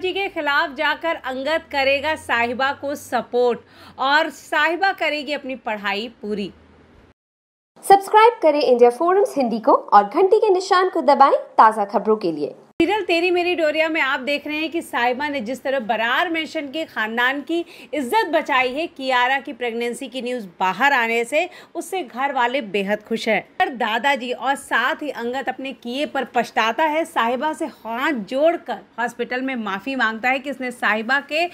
जी के ख़िलाफ़ जाकर अंगद करेगा साहिबा को सपोर्ट और साहिबा करेगी अपनी पढ़ाई पूरी सब्सक्राइब करें इंडिया फोरम्स हिंदी को और घंटी के निशान को दबाएं ताज़ा खबरों के लिए सीरियल तेरी मेरी डोरिया में आप देख रहे हैं कि साहिबा ने जिस तरह बरार मेंशन के ख़ानदान की इज्जत बचाई है कियारा की प्रेगनेंसी की न्यूज़ बाहर आने से उससे घर वाले बेहद खुश हैं पर दादाजी और साथ ही अंगत अपने किए पर पछताता है साहिबा से हाथ जोड़कर हॉस्पिटल में माफ़ी मांगता है कि उसने साहिबा के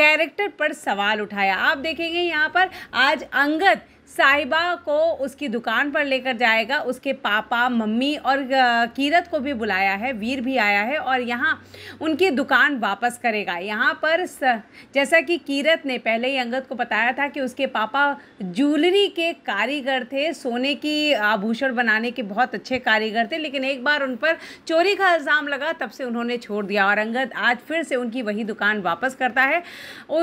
कैरेक्टर पर सवाल उठाया आप देखेंगे यहाँ पर आज अंगत साहिबा को उसकी दुकान पर लेकर जाएगा उसके पापा मम्मी और कीरत को भी बुलाया है वीर भी आया है और यहाँ उनकी दुकान वापस करेगा यहाँ पर स, जैसा कि कीरत ने पहले ही अंगद को बताया था कि उसके पापा ज्वेलरी के कारीगर थे सोने की आभूषण बनाने के बहुत अच्छे कारीगर थे लेकिन एक बार उन पर चोरी का इल्ज़ाम लगा तब से उन्होंने छोड़ दिया और अंगद आज फिर से उनकी वही दुकान वापस करता है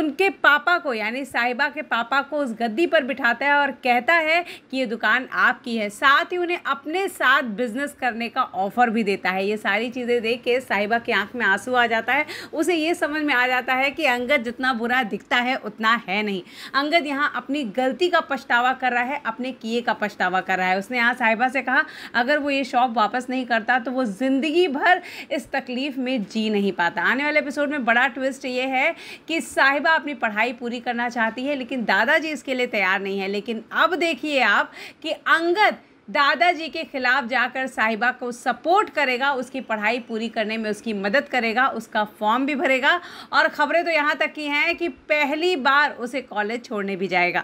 उनके पापा को यानी साहिबा के पापा को उस गद्दी पर बिठाता है और कहता है कि ये दुकान आपकी है साथ ही उन्हें अपने साथ बिजनेस करने का ऑफर भी देता है ये सारी चीज़ें देख के साहिबा की आंख में आंसू आ जाता है उसे ये समझ में आ जाता है कि अंगद जितना बुरा दिखता है उतना है नहीं अंगद यहाँ अपनी गलती का पछतावा कर रहा है अपने किए का पछतावा कर रहा है उसने यहाँ साहिबा से कहा अगर वो ये शॉप वापस नहीं करता तो वो ज़िंदगी भर इस तकलीफ़ में जी नहीं पाता आने वाले एपिसोड में बड़ा ट्विस्ट ये है कि साहिबा अपनी पढ़ाई पूरी करना चाहती है लेकिन दादाजी इसके लिए तैयार नहीं है लेकिन अब देखिए आप कि अंगद दादाजी के खिलाफ जाकर साहिबा को सपोर्ट करेगा उसकी पढ़ाई पूरी करने में उसकी मदद करेगा उसका फॉर्म भी भरेगा और ख़बरें तो यहाँ तक की हैं कि पहली बार उसे कॉलेज छोड़ने भी जाएगा